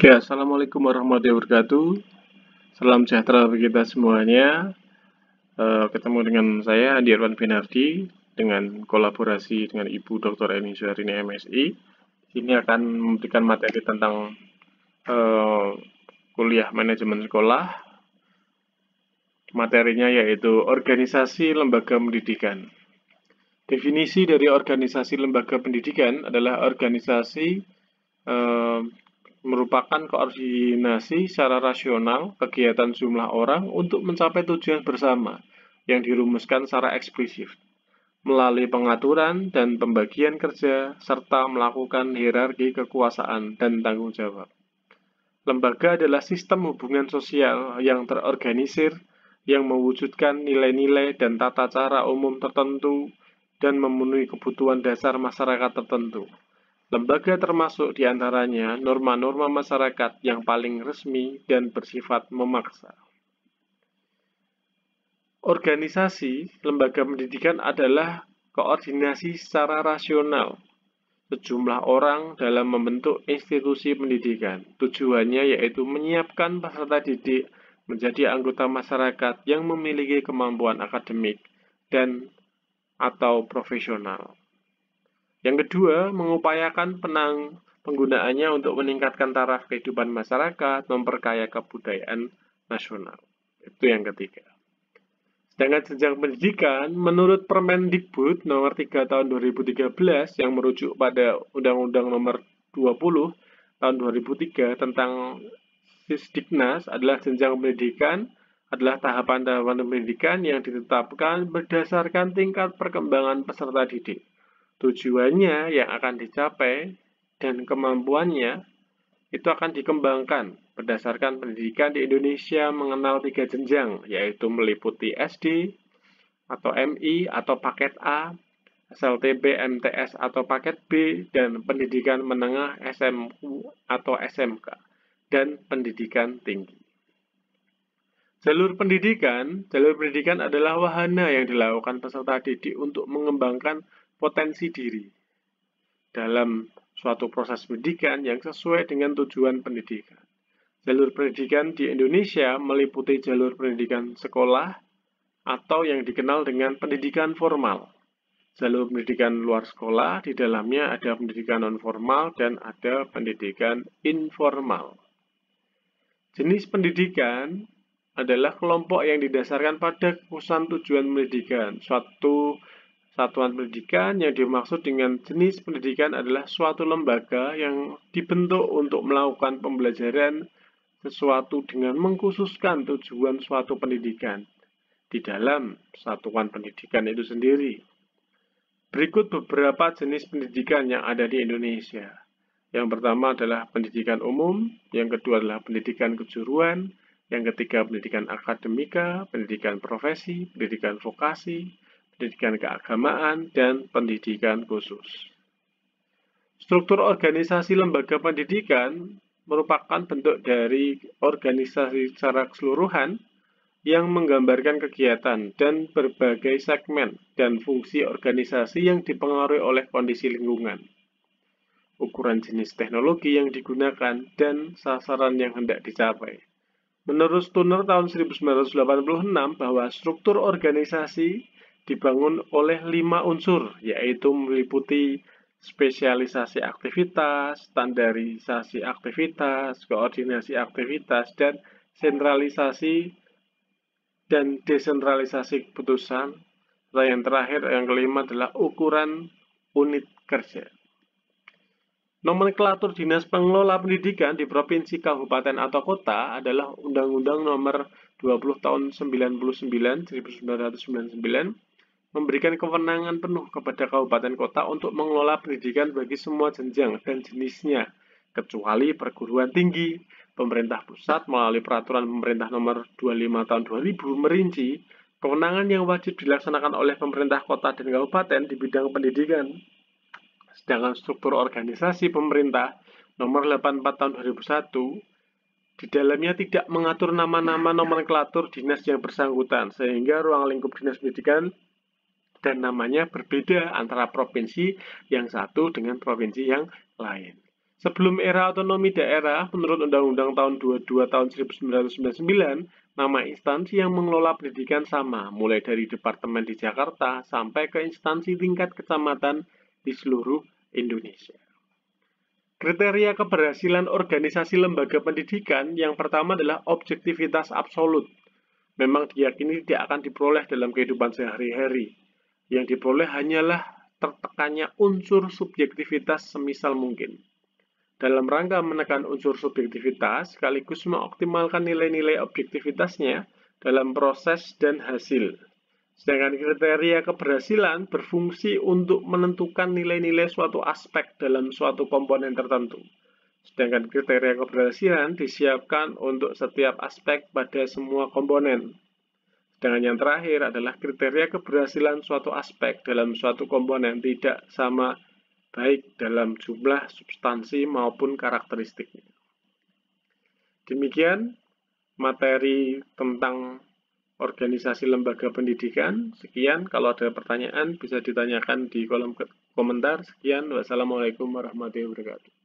Ya, Assalamualaikum warahmatullahi wabarakatuh. Salam sejahtera bagi kita semuanya. E, ketemu dengan saya, Andi Arwan dengan kolaborasi dengan Ibu Dr. Eni Syahrini MSI. Ini akan memberikan materi tentang e, kuliah manajemen sekolah. Materinya yaitu organisasi lembaga pendidikan. Definisi dari organisasi lembaga pendidikan adalah organisasi eh, merupakan koordinasi secara rasional kegiatan jumlah orang untuk mencapai tujuan bersama yang dirumuskan secara eksplisit melalui pengaturan dan pembagian kerja serta melakukan hierarki kekuasaan dan tanggung jawab. Lembaga adalah sistem hubungan sosial yang terorganisir yang mewujudkan nilai-nilai dan tata cara umum tertentu dan memenuhi kebutuhan dasar masyarakat tertentu. Lembaga termasuk diantaranya norma-norma masyarakat yang paling resmi dan bersifat memaksa. Organisasi lembaga pendidikan adalah koordinasi secara rasional sejumlah orang dalam membentuk institusi pendidikan. Tujuannya yaitu menyiapkan peserta didik menjadi anggota masyarakat yang memiliki kemampuan akademik dan atau profesional. Yang kedua, mengupayakan penang penggunaannya untuk meningkatkan taraf kehidupan masyarakat, memperkaya kebudayaan nasional. Itu yang ketiga. Sedangkan jenjang pendidikan, menurut Permen Permendikbud nomor 3 tahun 2013 yang merujuk pada Undang-Undang nomor 20 tahun 2003 tentang Sisdiknas adalah jenjang pendidikan adalah tahapan-tahapan pendidikan yang ditetapkan berdasarkan tingkat perkembangan peserta didik tujuannya yang akan dicapai, dan kemampuannya itu akan dikembangkan berdasarkan pendidikan di Indonesia mengenal tiga jenjang, yaitu meliputi SD atau MI atau paket A, SLTB, MTS atau paket B, dan pendidikan menengah SMU atau SMK, dan pendidikan tinggi. Jalur pendidikan, jalur pendidikan adalah wahana yang dilakukan peserta didik untuk mengembangkan potensi diri dalam suatu proses pendidikan yang sesuai dengan tujuan pendidikan. Jalur pendidikan di Indonesia meliputi jalur pendidikan sekolah atau yang dikenal dengan pendidikan formal. Jalur pendidikan luar sekolah di dalamnya ada pendidikan non formal dan ada pendidikan informal. Jenis pendidikan adalah kelompok yang didasarkan pada khususan tujuan pendidikan, suatu Satuan pendidikan yang dimaksud dengan jenis pendidikan adalah suatu lembaga yang dibentuk untuk melakukan pembelajaran sesuatu dengan mengkhususkan tujuan suatu pendidikan di dalam satuan pendidikan itu sendiri. Berikut beberapa jenis pendidikan yang ada di Indonesia. Yang pertama adalah pendidikan umum, yang kedua adalah pendidikan kejuruan, yang ketiga pendidikan akademika, pendidikan profesi, pendidikan vokasi, pendidikan keagamaan, dan pendidikan khusus. Struktur organisasi lembaga pendidikan merupakan bentuk dari organisasi secara keseluruhan yang menggambarkan kegiatan dan berbagai segmen dan fungsi organisasi yang dipengaruhi oleh kondisi lingkungan, ukuran jenis teknologi yang digunakan, dan sasaran yang hendak dicapai. Menurut Turner tahun 1986 bahwa struktur organisasi dibangun oleh lima unsur, yaitu meliputi spesialisasi aktivitas, standarisasi aktivitas, koordinasi aktivitas, dan sentralisasi dan desentralisasi keputusan. Dan nah, yang terakhir, yang kelima adalah ukuran unit kerja. Nomenklatur Dinas Pengelola Pendidikan di Provinsi Kabupaten atau Kota adalah Undang-Undang Nomor 20 Tahun 99 1999 memberikan kewenangan penuh kepada kabupaten kota untuk mengelola pendidikan bagi semua jenjang dan jenisnya, kecuali perguruan tinggi. Pemerintah pusat melalui peraturan pemerintah nomor 25 tahun 2000 merinci kewenangan yang wajib dilaksanakan oleh pemerintah kota dan kabupaten di bidang pendidikan. Sedangkan struktur organisasi pemerintah nomor 84 tahun 2001 di dalamnya tidak mengatur nama-nama nomenklatur dinas yang bersangkutan sehingga ruang lingkup dinas pendidikan dan namanya berbeda antara provinsi yang satu dengan provinsi yang lain. Sebelum era otonomi daerah, menurut Undang-Undang tahun 22 tahun 1999, nama instansi yang mengelola pendidikan sama, mulai dari departemen di Jakarta sampai ke instansi tingkat kecamatan di seluruh Indonesia. Kriteria keberhasilan organisasi lembaga pendidikan yang pertama adalah objektivitas absolut. Memang diyakini tidak akan diperoleh dalam kehidupan sehari-hari. Yang diperoleh hanyalah tertekannya unsur subjektivitas semisal mungkin. Dalam rangka menekan unsur subjektivitas, sekaligus mengoptimalkan nilai-nilai objektivitasnya dalam proses dan hasil. Sedangkan kriteria keberhasilan berfungsi untuk menentukan nilai-nilai suatu aspek dalam suatu komponen tertentu. Sedangkan kriteria keberhasilan disiapkan untuk setiap aspek pada semua komponen. Dengan yang terakhir adalah kriteria keberhasilan suatu aspek dalam suatu komponen tidak sama baik dalam jumlah substansi maupun karakteristiknya. Demikian materi tentang organisasi lembaga pendidikan. Sekian, kalau ada pertanyaan bisa ditanyakan di kolom komentar. Sekian, wassalamualaikum warahmatullahi wabarakatuh.